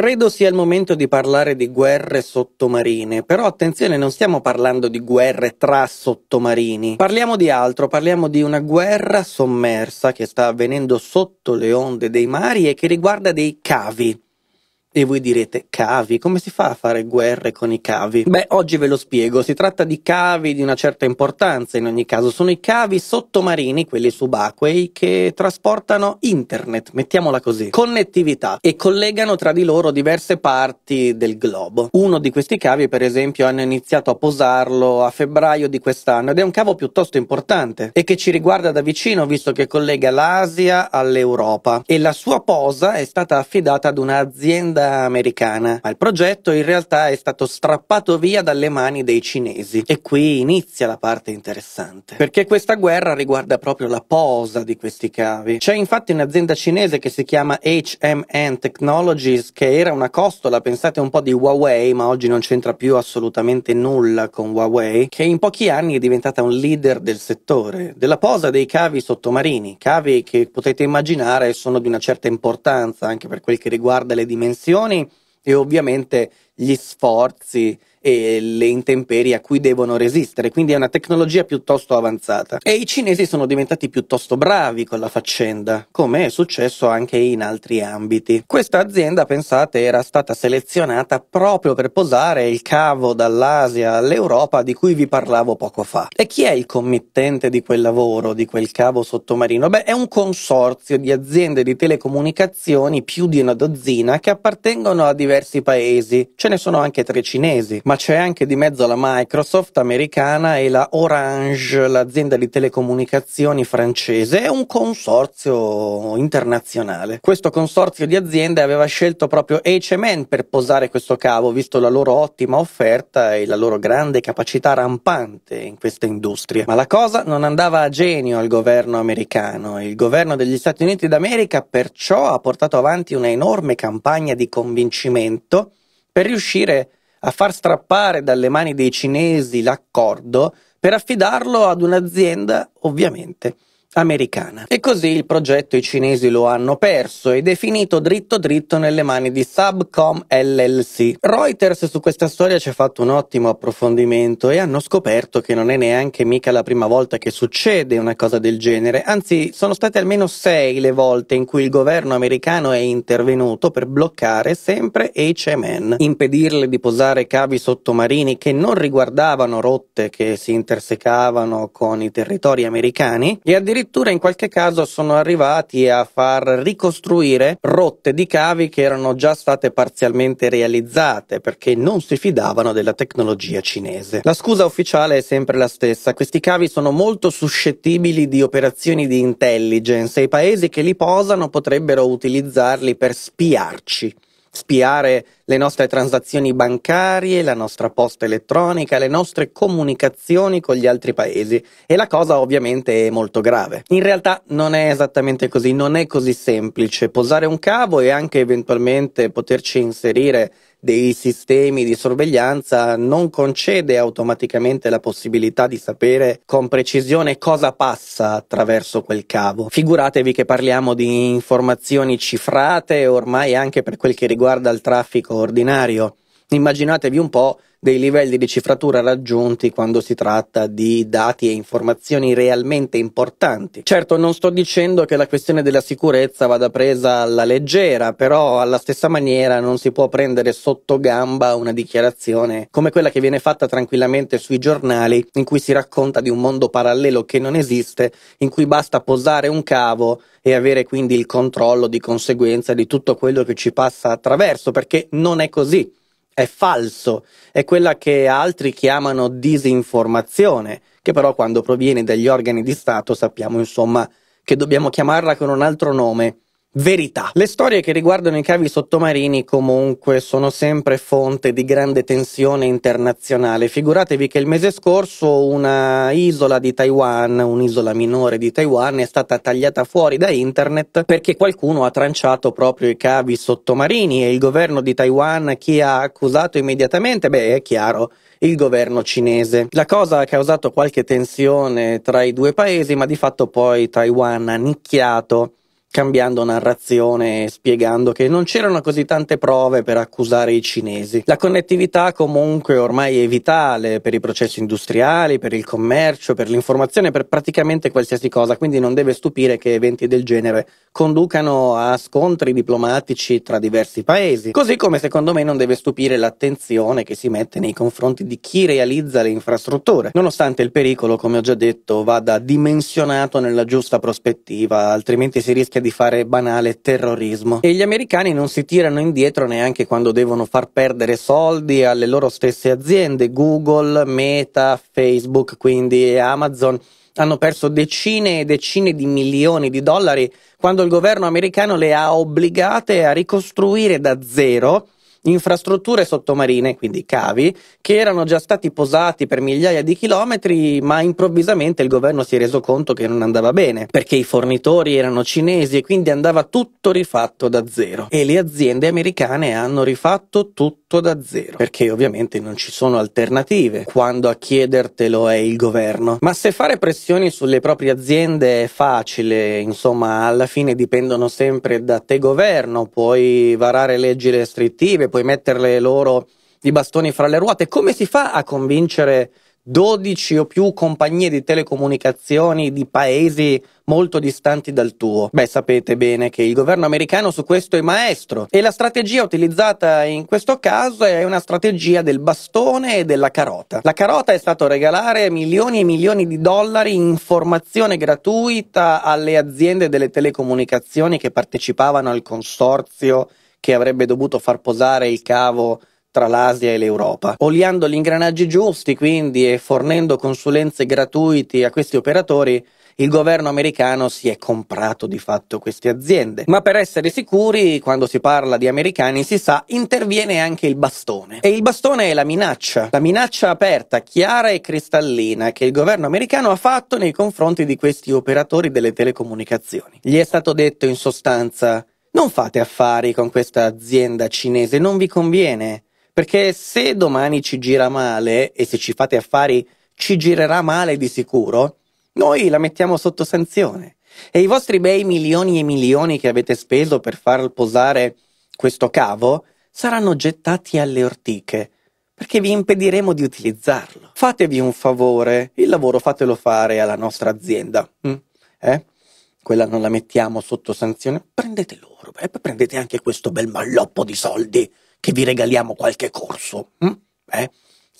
Credo sia il momento di parlare di guerre sottomarine, però attenzione, non stiamo parlando di guerre tra sottomarini. Parliamo di altro, parliamo di una guerra sommersa che sta avvenendo sotto le onde dei mari e che riguarda dei cavi. E voi direte cavi, come si fa a fare guerre con i cavi? Beh, oggi ve lo spiego, si tratta di cavi di una certa importanza in ogni caso, sono i cavi sottomarini, quelli subacquei, che trasportano internet, mettiamola così, connettività e collegano tra di loro diverse parti del globo. Uno di questi cavi per esempio hanno iniziato a posarlo a febbraio di quest'anno ed è un cavo piuttosto importante e che ci riguarda da vicino visto che collega l'Asia all'Europa e la sua posa è stata affidata ad un'azienda azienda americana, ma il progetto in realtà è stato strappato via dalle mani dei cinesi. E qui inizia la parte interessante, perché questa guerra riguarda proprio la posa di questi cavi. C'è infatti un'azienda cinese che si chiama HMN Technologies, che era una costola, pensate un po' di Huawei, ma oggi non c'entra più assolutamente nulla con Huawei, che in pochi anni è diventata un leader del settore, della posa dei cavi sottomarini, cavi che potete immaginare sono di una certa importanza anche per quel che riguarda le dimensioni motivazioni e ovviamente gli sforzi e le intemperie a cui devono resistere, quindi è una tecnologia piuttosto avanzata. E i cinesi sono diventati piuttosto bravi con la faccenda, come è successo anche in altri ambiti. Questa azienda, pensate, era stata selezionata proprio per posare il cavo dall'Asia all'Europa di cui vi parlavo poco fa. E chi è il committente di quel lavoro, di quel cavo sottomarino? Beh, è un consorzio di aziende di telecomunicazioni, più di una dozzina, che appartengono a diversi paesi. Ce ne sono anche tre cinesi ma c'è anche di mezzo la Microsoft americana e la Orange, l'azienda di telecomunicazioni francese, è un consorzio internazionale. Questo consorzio di aziende aveva scelto proprio HMN per posare questo cavo, visto la loro ottima offerta e la loro grande capacità rampante in questa industria. Ma la cosa non andava a genio al governo americano. Il governo degli Stati Uniti d'America perciò ha portato avanti una enorme campagna di convincimento per riuscire a a far strappare dalle mani dei cinesi l'accordo per affidarlo ad un'azienda, ovviamente, americana. E così il progetto i cinesi lo hanno perso ed è finito dritto dritto nelle mani di Subcom LLC. Reuters su questa storia ci ha fatto un ottimo approfondimento e hanno scoperto che non è neanche mica la prima volta che succede una cosa del genere, anzi sono state almeno sei le volte in cui il governo americano è intervenuto per bloccare sempre HMN, impedirle di posare cavi sottomarini che non riguardavano rotte che si intersecavano con i territori americani e addirittura Addirittura in qualche caso sono arrivati a far ricostruire rotte di cavi che erano già state parzialmente realizzate perché non si fidavano della tecnologia cinese. La scusa ufficiale è sempre la stessa, questi cavi sono molto suscettibili di operazioni di intelligence e i paesi che li posano potrebbero utilizzarli per spiarci spiare le nostre transazioni bancarie, la nostra posta elettronica, le nostre comunicazioni con gli altri paesi e la cosa ovviamente è molto grave. In realtà non è esattamente così, non è così semplice posare un cavo e anche eventualmente poterci inserire dei sistemi di sorveglianza non concede automaticamente la possibilità di sapere con precisione cosa passa attraverso quel cavo. Figuratevi che parliamo di informazioni cifrate ormai anche per quel che riguarda il traffico ordinario. Immaginatevi un po' dei livelli di cifratura raggiunti quando si tratta di dati e informazioni realmente importanti. Certo, non sto dicendo che la questione della sicurezza vada presa alla leggera, però alla stessa maniera non si può prendere sotto gamba una dichiarazione come quella che viene fatta tranquillamente sui giornali, in cui si racconta di un mondo parallelo che non esiste, in cui basta posare un cavo e avere quindi il controllo di conseguenza di tutto quello che ci passa attraverso, perché non è così è falso, è quella che altri chiamano disinformazione, che però quando proviene dagli organi di Stato sappiamo insomma che dobbiamo chiamarla con un altro nome, verità. Le storie che riguardano i cavi sottomarini comunque sono sempre fonte di grande tensione internazionale. Figuratevi che il mese scorso una isola di Taiwan, un'isola minore di Taiwan, è stata tagliata fuori da internet perché qualcuno ha tranciato proprio i cavi sottomarini e il governo di Taiwan chi ha accusato immediatamente? Beh, è chiaro, il governo cinese. La cosa ha causato qualche tensione tra i due paesi, ma di fatto poi Taiwan ha nicchiato cambiando narrazione e spiegando che non c'erano così tante prove per accusare i cinesi. La connettività comunque ormai è vitale per i processi industriali, per il commercio, per l'informazione, per praticamente qualsiasi cosa, quindi non deve stupire che eventi del genere conducano a scontri diplomatici tra diversi paesi, così come secondo me non deve stupire l'attenzione che si mette nei confronti di chi realizza le infrastrutture, nonostante il pericolo, come ho già detto, vada dimensionato nella giusta prospettiva, altrimenti si rischia rischia di fare banale terrorismo. E gli americani non si tirano indietro neanche quando devono far perdere soldi alle loro stesse aziende, Google, Meta, Facebook, quindi Amazon hanno perso decine e decine di milioni di dollari quando il governo americano le ha obbligate a ricostruire da zero infrastrutture sottomarine, quindi cavi, che erano già stati posati per migliaia di chilometri, ma improvvisamente il governo si è reso conto che non andava bene, perché i fornitori erano cinesi e quindi andava tutto rifatto da zero. E le aziende americane hanno rifatto tutto tutto da zero, perché ovviamente non ci sono alternative quando a chiedertelo è il governo. Ma se fare pressioni sulle proprie aziende è facile, insomma, alla fine dipendono sempre da te governo, puoi varare leggi restrittive, puoi metterle loro i bastoni fra le ruote. Come si fa a convincere 12 o più compagnie di telecomunicazioni di paesi molto distanti dal tuo. Beh, sapete bene che il governo americano su questo è maestro e la strategia utilizzata in questo caso è una strategia del bastone e della carota. La carota è stato regalare milioni e milioni di dollari in formazione gratuita alle aziende delle telecomunicazioni che partecipavano al consorzio che avrebbe dovuto far posare il cavo tra l'Asia e l'Europa. Oliando gli ingranaggi giusti, quindi, e fornendo consulenze gratuiti a questi operatori, il governo americano si è comprato di fatto queste aziende. Ma per essere sicuri, quando si parla di americani, si sa, interviene anche il bastone. E il bastone è la minaccia, la minaccia aperta, chiara e cristallina che il governo americano ha fatto nei confronti di questi operatori delle telecomunicazioni. Gli è stato detto in sostanza non fate affari con questa azienda cinese, non vi conviene. Perché se domani ci gira male e se ci fate affari ci girerà male di sicuro, noi la mettiamo sotto sanzione. E i vostri bei milioni e milioni che avete speso per far posare questo cavo saranno gettati alle ortiche, perché vi impediremo di utilizzarlo. Fatevi un favore, il lavoro fatelo fare alla nostra azienda. Mm? Eh? Quella non la mettiamo sotto sanzione, prendete l'oro, e eh? prendete anche questo bel malloppo di soldi che vi regaliamo qualche corso. Hm? Eh?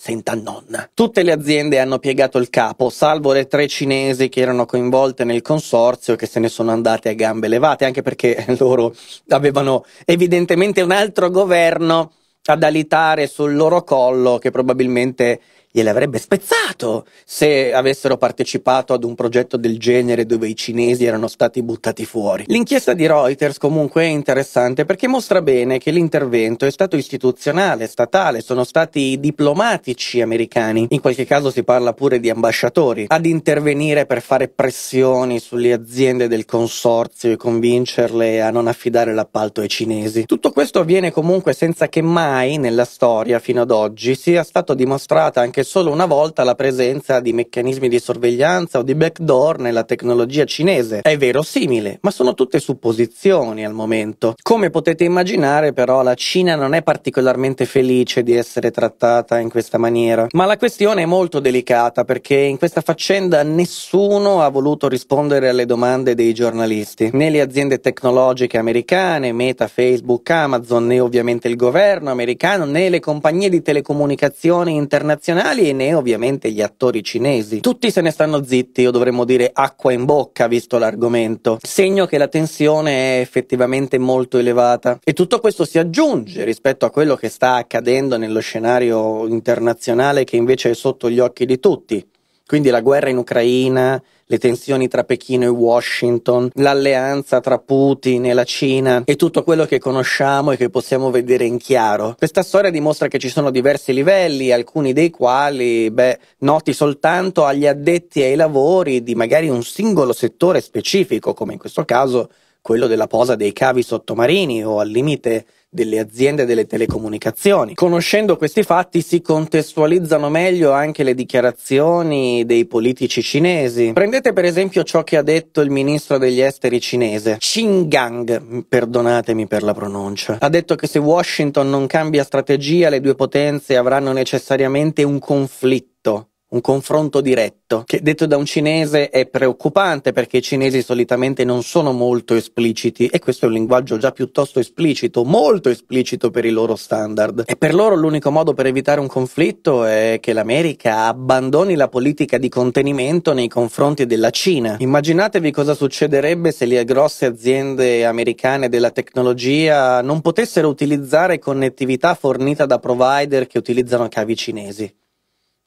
Senta nonna. Tutte le aziende hanno piegato il capo, salvo le tre cinesi che erano coinvolte nel consorzio e che se ne sono andate a gambe levate, anche perché loro avevano evidentemente un altro governo ad alitare sul loro collo che probabilmente gliel'avrebbe spezzato se avessero partecipato ad un progetto del genere dove i cinesi erano stati buttati fuori. L'inchiesta di Reuters comunque è interessante perché mostra bene che l'intervento è stato istituzionale, statale, sono stati i diplomatici americani, in qualche caso si parla pure di ambasciatori, ad intervenire per fare pressioni sulle aziende del consorzio e convincerle a non affidare l'appalto ai cinesi. Tutto questo avviene comunque senza che mai nella storia fino ad oggi sia stato dimostrata anche che solo una volta la presenza di meccanismi di sorveglianza o di backdoor nella tecnologia cinese. È verosimile, ma sono tutte supposizioni al momento. Come potete immaginare però la Cina non è particolarmente felice di essere trattata in questa maniera. Ma la questione è molto delicata perché in questa faccenda nessuno ha voluto rispondere alle domande dei giornalisti, né le aziende tecnologiche americane, Meta, Facebook, Amazon, né ovviamente il governo americano, né le compagnie di telecomunicazioni internazionali occidentali e né ovviamente gli attori cinesi. Tutti se ne stanno zitti o dovremmo dire acqua in bocca visto l'argomento, segno che la tensione è effettivamente molto elevata. E tutto questo si aggiunge rispetto a quello che sta accadendo nello scenario internazionale che invece è sotto gli occhi di tutti. Quindi la guerra in Ucraina, le tensioni tra Pechino e Washington, l'alleanza tra Putin e la Cina e tutto quello che conosciamo e che possiamo vedere in chiaro. Questa storia dimostra che ci sono diversi livelli, alcuni dei quali, beh, noti soltanto agli addetti ai lavori di magari un singolo settore specifico, come in questo caso quello della posa dei cavi sottomarini o al limite delle aziende delle telecomunicazioni. Conoscendo questi fatti si contestualizzano meglio anche le dichiarazioni dei politici cinesi. Prendete per esempio ciò che ha detto il ministro degli esteri cinese, Xingang, perdonatemi per la pronuncia. Ha detto che se Washington non cambia strategia le due potenze avranno necessariamente un conflitto un confronto diretto, che detto da un cinese è preoccupante perché i cinesi solitamente non sono molto espliciti e questo è un linguaggio già piuttosto esplicito, molto esplicito per i loro standard. E per loro l'unico modo per evitare un conflitto è che l'America abbandoni la politica di contenimento nei confronti della Cina. Immaginatevi cosa succederebbe se le grosse aziende americane della tecnologia non potessero utilizzare connettività fornita da provider che utilizzano cavi cinesi.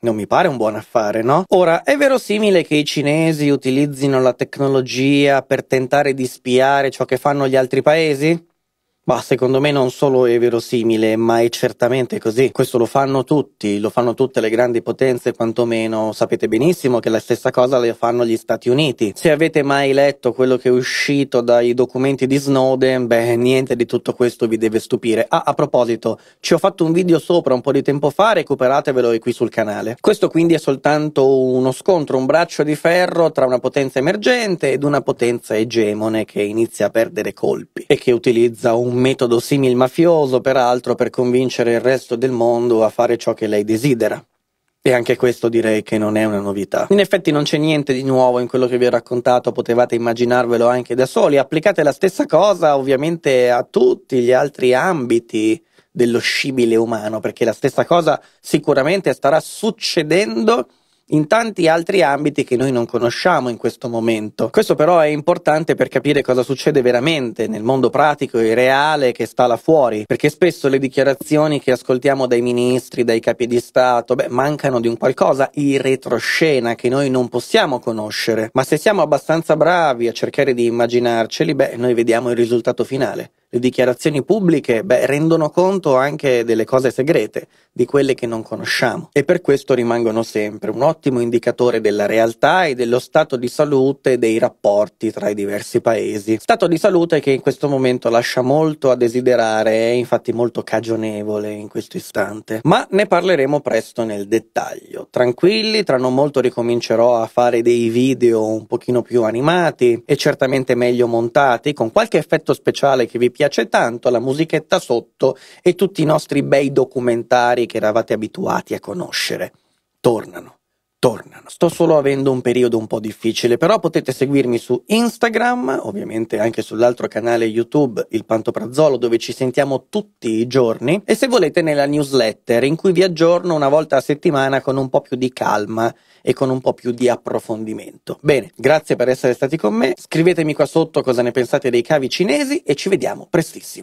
Non mi pare un buon affare, no? Ora, è verosimile che i cinesi utilizzino la tecnologia per tentare di spiare ciò che fanno gli altri paesi? Ma secondo me non solo è verosimile, ma è certamente così. Questo lo fanno tutti, lo fanno tutte le grandi potenze, quantomeno sapete benissimo che la stessa cosa le fanno gli Stati Uniti. Se avete mai letto quello che è uscito dai documenti di Snowden, beh, niente di tutto questo vi deve stupire. Ah, a proposito, ci ho fatto un video sopra un po' di tempo fa, recuperatevelo qui sul canale. Questo quindi è soltanto uno scontro, un braccio di ferro tra una potenza emergente ed una potenza egemone che inizia a perdere colpi e che utilizza un metodo simil mafioso, peraltro, per convincere il resto del mondo a fare ciò che lei desidera. E anche questo direi che non è una novità. In effetti non c'è niente di nuovo in quello che vi ho raccontato, potevate immaginarvelo anche da soli. Applicate la stessa cosa ovviamente a tutti gli altri ambiti dello scibile umano, perché la stessa cosa sicuramente starà succedendo in tanti altri ambiti che noi non conosciamo in questo momento. Questo però è importante per capire cosa succede veramente nel mondo pratico e reale che sta là fuori, perché spesso le dichiarazioni che ascoltiamo dai ministri, dai capi di Stato, beh, mancano di un qualcosa in retroscena che noi non possiamo conoscere, ma se siamo abbastanza bravi a cercare di immaginarceli, beh, noi vediamo il risultato finale le dichiarazioni pubbliche beh, rendono conto anche delle cose segrete, di quelle che non conosciamo e per questo rimangono sempre un ottimo indicatore della realtà e dello stato di salute dei rapporti tra i diversi paesi. Stato di salute che in questo momento lascia molto a desiderare, è infatti molto cagionevole in questo istante, ma ne parleremo presto nel dettaglio. Tranquilli, tra non molto ricomincerò a fare dei video un pochino più animati e certamente meglio montati con qualche effetto speciale che vi piace piace tanto, la musichetta sotto e tutti i nostri bei documentari che eravate abituati a conoscere. Tornano. Sto solo avendo un periodo un po' difficile, però potete seguirmi su Instagram, ovviamente anche sull'altro canale YouTube, il Pantoprazzolo, dove ci sentiamo tutti i giorni, e se volete nella newsletter, in cui vi aggiorno una volta a settimana con un po' più di calma e con un po' più di approfondimento. Bene, grazie per essere stati con me, scrivetemi qua sotto cosa ne pensate dei cavi cinesi e ci vediamo prestissimo.